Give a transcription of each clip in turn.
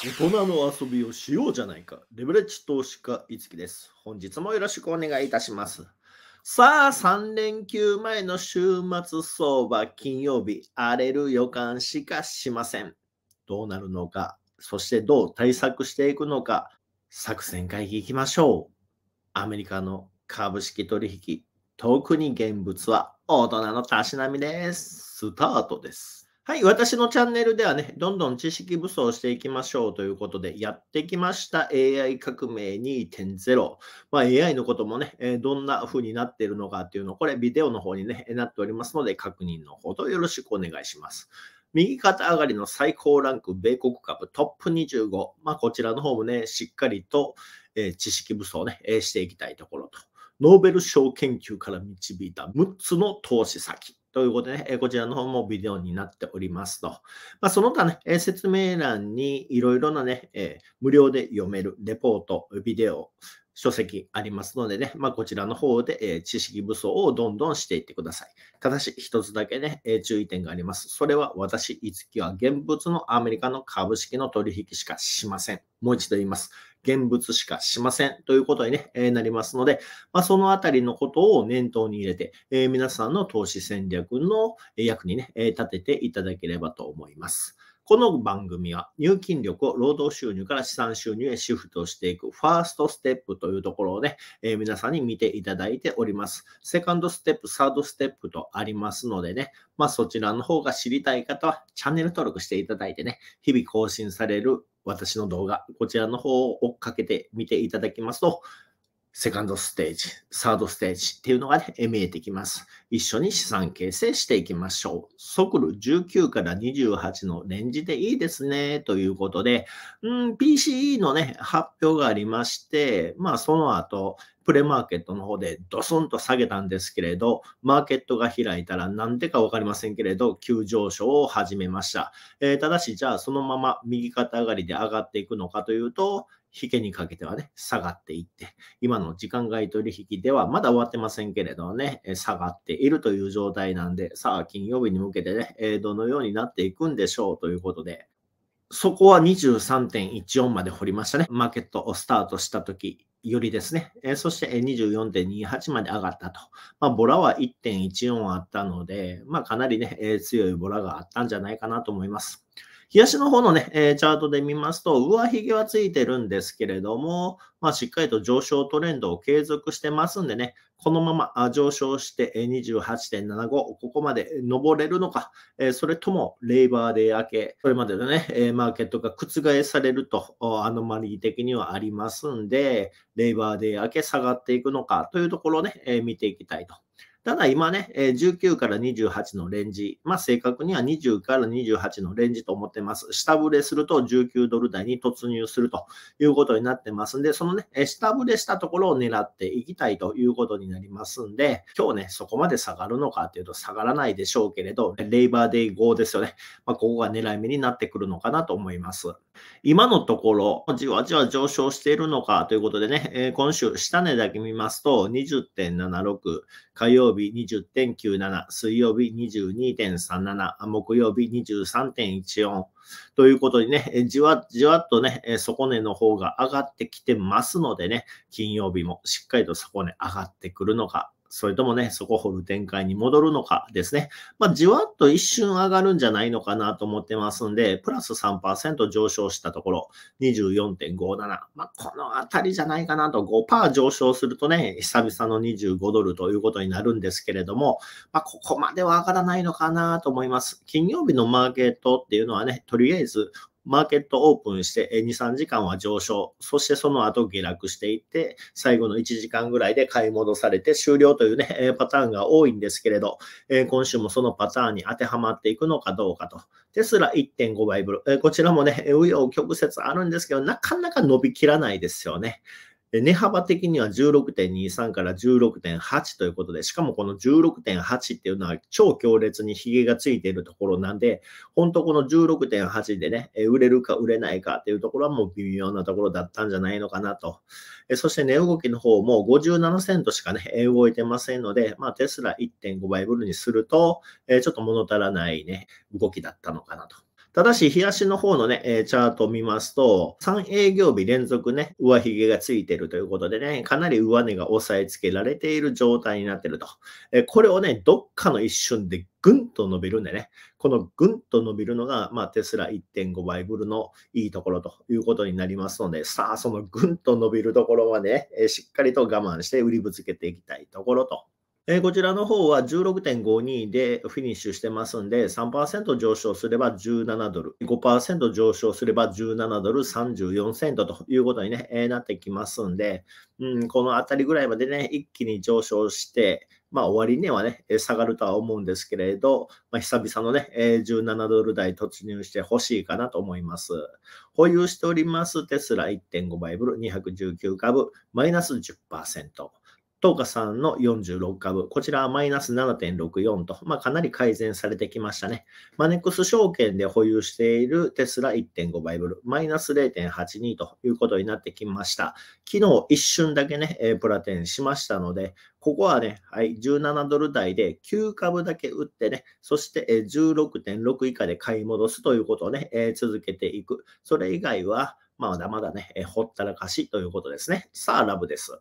大人の遊びをしようじゃないか。レベレッジ投資家、いつきです。本日もよろしくお願いいたします。さあ、3連休前の週末相場、金曜日、荒れる予感しかしません。どうなるのか、そしてどう対策していくのか、作戦会議行きましょう。アメリカの株式取引、特に現物は大人のたしなみです。スタートです。はい、私のチャンネルではね、どんどん知識武装していきましょうということで、やってきました AI 革命2.0。まあ、AI のこともね、えどんな風になっているのかっていうのを、これビデオの方にね、なっておりますので、確認のほどよろしくお願いします。右肩上がりの最高ランク米国株トップ25。まあ、こちらの方もね、しっかりと、え知識武装ね、えしていきたいところと。ノーベル賞研究から導いた6つの投資先。ということで、えこちらの方もビデオになっておりますと。まあ、その他ね、説明欄にいろいろなね、え無料で読めるレポート、ビデオ、書籍ありますのでね、まあ、こちらの方で、え知識武装をどんどんしていってください。ただし、一つだけね、え注意点があります。それは私、いつきは現物のアメリカの株式の取引しかしません。もう一度言います。現物しかしませんということに、ねえなりますので、まあ、そのあたりのことを念頭に入れて、え皆さんの投資戦略の役に、ねえ立てていただければと思います。この番組は入金力を労働収入から資産収入へシフトしていくファーストステップというところをね、えー、皆さんに見ていただいております。セカンドステップ、サードステップとありますのでね、まあ、そちらの方が知りたい方はチャンネル登録していただいてね、日々更新される私の動画、こちらの方を追っかけてみていただきますと、セカンドステージ、サードステージっていうのが、ね、見えてきます。一緒に資産形成していきましょう。速度19から28のレンジでいいですね。ということで、PCE のね、発表がありまして、まあその後、プレマーケットの方でドスンと下げたんですけれど、マーケットが開いたら何でか分かりませんけれど、急上昇を始めました。えー、ただし、じゃあそのまま右肩上がりで上がっていくのかというと、引けにかけてはね、下がっていって、今の時間外取引ではまだ終わってませんけれどね、下がっているという状態なんで、さあ、金曜日に向けてね、どのようになっていくんでしょうということで、そこは23.14まで掘りましたね。マーケットをスタートした時よりですね。そして24.28まで上がったと。まあ、ボラは1.14あったので、まあ、かなりね、強いボラがあったんじゃないかなと思います。東の方のね、えー、チャートで見ますと、上髭はついてるんですけれども、まあ、しっかりと上昇トレンドを継続してますんでね、このまま上昇して28.75、ここまで登れるのか、えー、それともレイバーデー明け、それまでのね、えマーケットが覆されると、アノマリー的にはありますんで、レイバーデー明け下がっていくのかというところをね、え見ていきたいとただ今ね、19から28のレンジ、まあ、正確には20から28のレンジと思ってます。下振れすると19ドル台に突入するということになってますんで、そのね、下振れしたところを狙っていきたいということになりますんで、今日ね、そこまで下がるのかっていうと下がらないでしょうけれど、レイバーデイ5ですよね。まあ、ここが狙い目になってくるのかなと思います。今のところ、じわじわ上昇しているのかということでね、今週、下値だけ見ますと、20.76火曜日日20.97、水曜日22.37、木曜日23.14ということにね、じわじわっとね、底値の方が上がってきてますのでね、金曜日もしっかりと底値上がってくるのかそれともね、そこ掘る展開に戻るのかですね。まあ、じわっと一瞬上がるんじゃないのかなと思ってますんで、プラス3%上昇したところ、24.57。まあ、このあたりじゃないかなと、5%上昇するとね、久々の25ドルということになるんですけれども、まあ、ここまでは上がらないのかなと思います。金曜日のマーケットっていうのはね、とりあえずマーケットオープンして2、3時間は上昇、そしてその後下落していって、最後の1時間ぐらいで買い戻されて終了というね、パターンが多いんですけれど、今週もそのパターンに当てはまっていくのかどうかと。テスラ1.5倍ブル。こちらもね、紆余曲折あるんですけど、なかなか伸びきらないですよね。値幅的には16.23から16.8ということで、しかもこの16.8っていうのは超強烈にヒゲがついているところなんで、本当この16.8でね、売れるか売れないかっていうところはもう微妙なところだったんじゃないのかなと。そして値動きの方も57セントしかね、動いてませんので、まあテスラ1.5倍ブルにすると、ちょっと物足らないね、動きだったのかなと。ただし、冷やしの方のね、えチャートを見ますと、3営業日連続ね、上髭がついてるということでね、かなり上値が押さえつけられている状態になってると。えこれをね、どっかの一瞬でぐんと伸びるんでね、このぐんと伸びるのが、まあ、テスラ1.5倍ぐるのいいところということになりますので、さあ、そのぐんと伸びるところはね、しっかりと我慢して売りぶつけていきたいところとえこちらの方は16.52でフィニッシュしてますんで、3%上昇すれば17ドル、5%上昇すれば17ドル34セントということに、ねえなってきますんで、うん、このあたりぐらいまでね、一気に上昇して、まあ、終にはね、下がるとは思うんですけれど、まあ、久々のね、17ドル台突入してほしいかなと思います。保有しておりますテスラ1.5倍ブル219株、マイナス10%。東華さんの46株、こちらはマイナス7.64と、まあ、かなり改善されてきましたね。マネックス証券で保有しているテスラ1.5倍ブル、マイナス0.82ということになってきました。昨日一瞬だけね、プラテンしましたので、ここはね、はい、17ドル台で9株だけ売ってね、そして16.6以下で買い戻すということをね、続けていく。それ以外は、まだまだね、えほったらかしということですね。さあ、ラブです。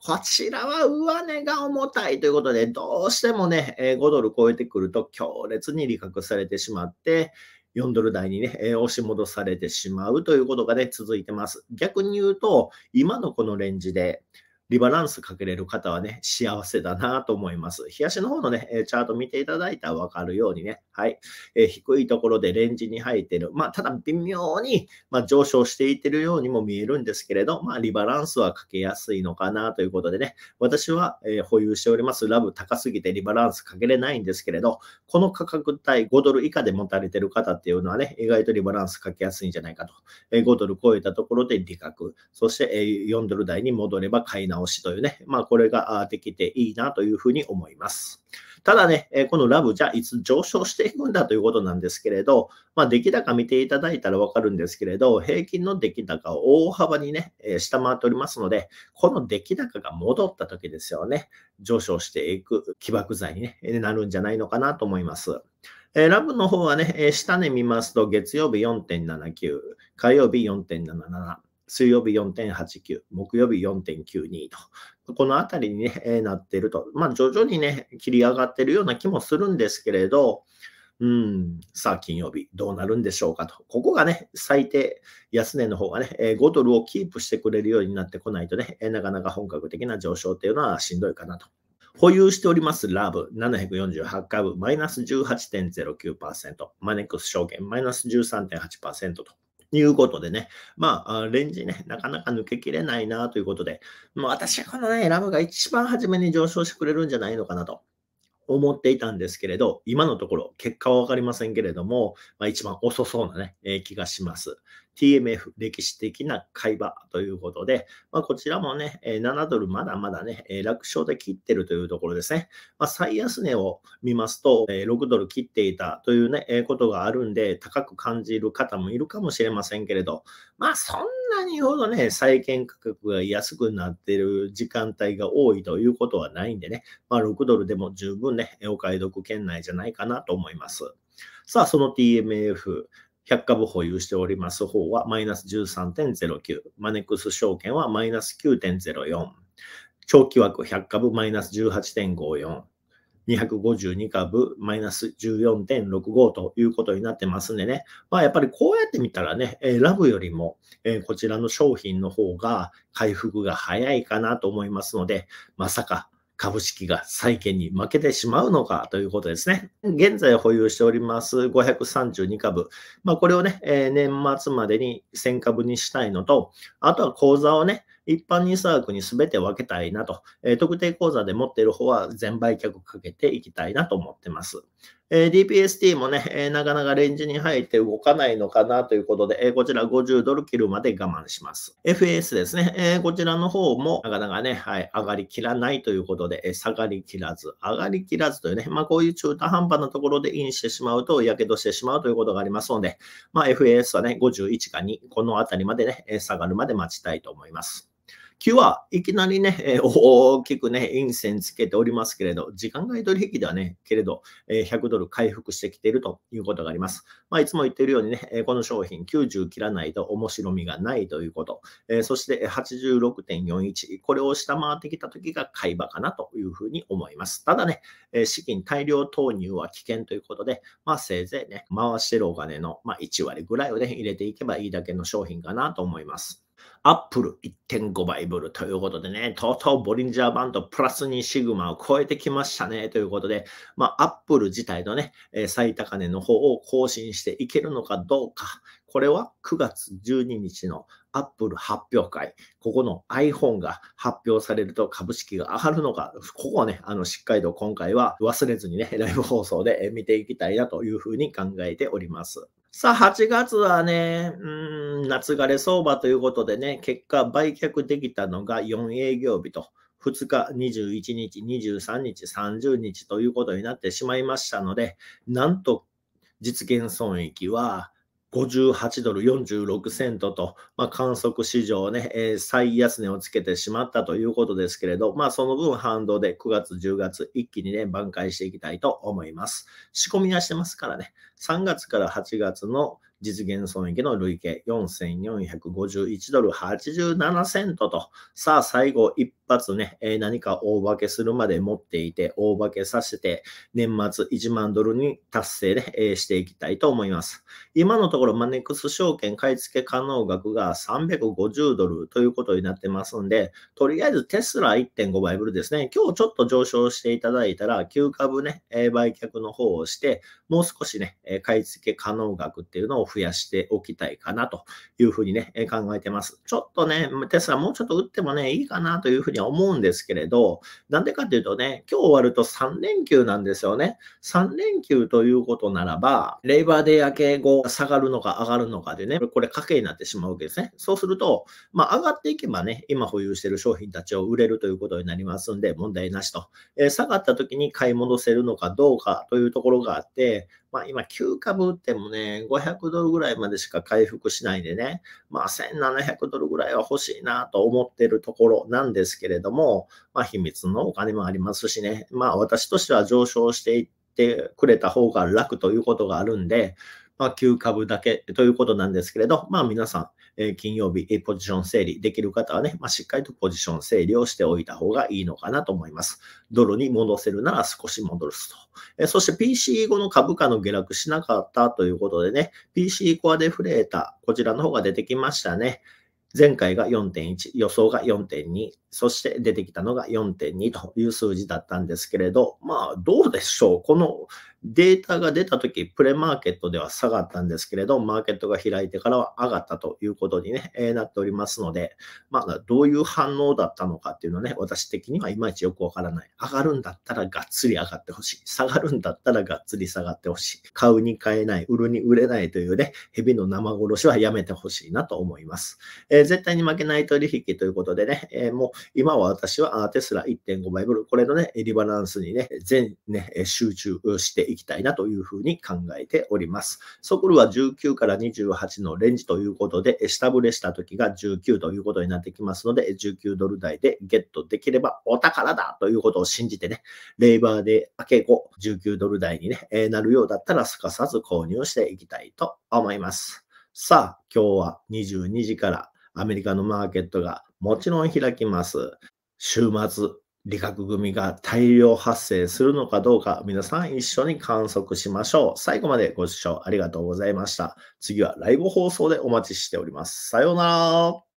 こちらは上値が重たいということで、どうしてもね、え5ドル超えてくると強烈に利確されてしまって、4ドル台にね、え押し戻されてしまうということがね、続いてます。逆に言うと、今のこのレンジで、リバランスかけれる方はね、幸せだなと思います。日足の方のね、チャート見ていただいたらわかるようにね、はい、えー、低いところでレンジに入っている。まあ、ただ微妙に、まあ、上昇していってるようにも見えるんですけれど、まあ、リバランスはかけやすいのかなということでね、私は、えー、保有しておりますラブ高すぎてリバランスかけれないんですけれど、この価格帯5ドル以下で持たれてる方っていうのはね、意外とリバランスかけやすいんじゃないかと。えー、5ドル超えたところで利確、そして、えー、4ドル台に戻れば買い直直しというね、まあ、これができていいなというふうに思います。ただね、このラブじゃあいつ上昇していくんだということなんですけれど、まあ、出来高見ていただいたらわかるんですけれど、平均の出来高を大幅にね、下回っておりますので、この出来高が戻った時ですよね、上昇していく起爆剤に、ね、なるんじゃないのかなと思います。えラブの方はね、下ね見ますと、月曜日4.79、火曜日4.77、水曜日4.89、木曜日4.92と、このあたりに、ね、えなっていると、まあ、徐々にね、切り上がっているような気もするんですけれど、うん、さあ、金曜日、どうなるんでしょうかと。ここがね、最低、安値の方がね、5ドルをキープしてくれるようになってこないとね、なかなか本格的な上昇というのはしんどいかなと。保有しておりますラブ748株マイナス18.09%、マネックス証券マイナス13.8%と、いうことでね、まあ、レンジね、なかなか抜けきれないなということで、ま私はこのね、ラムが一番初めに上昇してくれるんじゃないのかなと思っていたんですけれど、今のところ結果は分かりませんけれども、まあ、一番遅そうなね、えー、気がします。TMF 歴史的な買い場ということで、まあ、こちらもね、7ドルまだまだね、楽勝で切ってるというところですね。まあ、最安値を見ますと、6ドル切っていたというね、ことがあるんで、高く感じる方もいるかもしれませんけれど、まあそんなにほどね、債券価格が安くなってる時間帯が多いということはないんでね、まあ6ドルでも十分ね、お買い得圏内じゃないかなと思います。さあ、その TMF、100株保有しております方はマイナス13.09、マネックス証券はマイナス9.04、長期枠100株マイナス18.54、252株マイナス14.65ということになってますんでね。まあやっぱりこうやって見たらね、ラブよりも、こちらの商品の方が回復が早いかなと思いますので、まさか株式が債券に負けてしまうのかということですね。現在保有しております532株。まあ、これをね、えー、年末までに1000株にしたいのと、あとは口座をね、一般にサークに全て分けたいなと、えー、特定口座で持っている方は全売却かけていきたいなと思ってます。え DPST もね、えなかなかレンジに入って動かないのかなということで、えこちら50ドル切るまで我慢します。FAS ですね、えこちらの方もなかなかね、はい、上がりきらないということで、え下がりきらず、上がりきらずというね、まあ、こういう中途半端なところでインしてしまうと、やけどしてしまうということがありますので、まあ、FAS はね、51か2、このあたりまでね、下がるまで待ちたいと思います。日はいきなりね、えー、大きくね、陰線つけておりますけれど、時間外取引ではね、けれど、えー、100ドル回復してきているということがあります。まあ、いつも言っているようにね、えー、この商品90切らないと面白みがないということ、えー、そして86.41、これを下回ってきたときが買い場かなというふうに思います。ただね、え資金大量投入は危険ということで、まあ、せいぜいね、回してるお金の、まあ、1割ぐらいをね、入れていけばいいだけの商品かなと思います。アップル1.5倍ブルということでね、とうとうボリンジャーバンドプラス2シグマを超えてきましたねということで、まあ、アップル自体のね、最高値の方を更新していけるのかどうか、これは9月12日のアップル発表会、ここの iPhone が発表されると株式が上がるのか、ここをね、あの、しっかりと今回は忘れずにね、ライブ放送で見ていきたいなというふうに考えております。さあ、8月はね、うん、夏枯れ相場ということでね、結果、売却できたのが4営業日と、2日、21日、23日、30日ということになってしまいましたので、なんと実現損益は58ドル46セントと、まあ、観測史上ね、えー、最安値をつけてしまったということですけれど、まあ、その分反動で9月、10月、一気にね、挽回していきたいと思います。仕込みはしてますからね、3月から8月の実現損益の累計4451ドル87セントと、さあ最後一発ね、えー、何か大化けするまで持っていて、大化けさせて、年末1万ドルに達成で、えー、していきたいと思います。今のところマネックス証券買い付け可能額が350ドルということになってますんで、とりあえずテスラ1.5倍ブルですね、今日ちょっと上昇していただいたら、9株ね、えー、売却の方をして、もう少しね、買い付け可能額っていうのを増やしておきたいかなというふうにね、考えてます。ちょっとね、テスラもうちょっと打ってもね、いいかなというふうには思うんですけれど、なんでかというとね、今日終わると3連休なんですよね。3連休ということならば、レイバーデー明け後、下がるのか上がるのかでね、これ、賭けになってしまうわけですね。そうすると、まあ、上がっていけばね、今保有している商品たちを売れるということになりますんで、問題なしと。えー、下がった時に買い戻せるのかどうかというところがあって、まあ、今、9株売ってもね、500ドルぐらいまでしか回復しないでね、まあ、1700ドルぐらいは欲しいなと思ってるところなんですけれども、まあ、秘密のお金もありますしね、まあ、私としては上昇していってくれた方が楽ということがあるんで、まあ、9株だけということなんですけれど、まあ、皆さん、え金曜日、えポジション整理できる方はね、まあ、しっかりとポジション整理をしておいた方がいいのかなと思います。ドルに戻せるなら少し戻すと。えそして PC 後の株価の下落しなかったということでね、PC コアデフレーター、こちらの方が出てきましたね。前回が4.1、予想が4.2、そして出てきたのが4.2という数字だったんですけれど、まあどうでしょう。このデータが出たとき、プレマーケットでは下がったんですけれど、マーケットが開いてからは上がったということに、ねえなっておりますので、まあどういう反応だったのかっていうのね、私的にはいまいちよくわからない。上がるんだったらがっつり上がってほしい。下がるんだったらがっつり下がってほしい。買うに買えない、売るに売れないというね、蛇の生殺しはやめてほしいなと思います。えー、絶対に負けない取引ということでね、えー、もう今は私はテスラ1.5倍ブル、これのね、リバランスにね、全ね、集中していきたいなというふうに考えております。ソクルは19から28のレンジということで、下振れした時が19ということになってきますので、19ドル台でゲットできればお宝だということを信じてね、レイバーで明け後、19ドル台になるようだったらすかさず購入していきたいと思います。さあ、今日は22時からアメリカのマーケットがもちろん開きます。週末、理学組が大量発生するのかどうか、皆さん一緒に観測しましょう。最後までご視聴ありがとうございました。次はライブ放送でお待ちしております。さようなら。